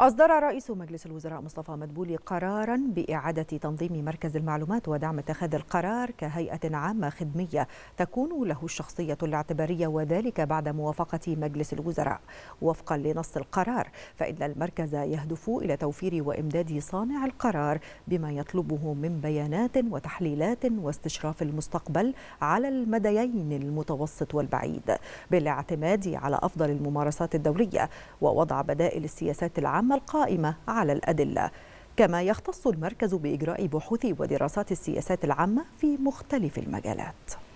أصدر رئيس مجلس الوزراء مصطفى مدبولي قرارا بإعادة تنظيم مركز المعلومات ودعم اتخاذ القرار كهيئة عامة خدمية تكون له الشخصية الاعتبارية وذلك بعد موافقة مجلس الوزراء وفقا لنص القرار فإن المركز يهدف إلى توفير وإمداد صانع القرار بما يطلبه من بيانات وتحليلات واستشراف المستقبل على المديين المتوسط والبعيد بالاعتماد على أفضل الممارسات الدولية ووضع بدائل السياسات العامة العامة القائمة على الأدلة كما يختص المركز بإجراء بحوث ودراسات السياسات العامة في مختلف المجالات